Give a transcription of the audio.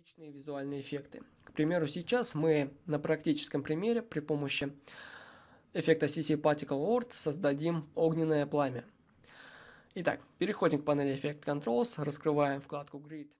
различные визуальные эффекты. К примеру, сейчас мы на практическом примере при помощи эффекта CC Particle World создадим огненное пламя. Итак, переходим к панели Effect Controls, раскрываем вкладку Grid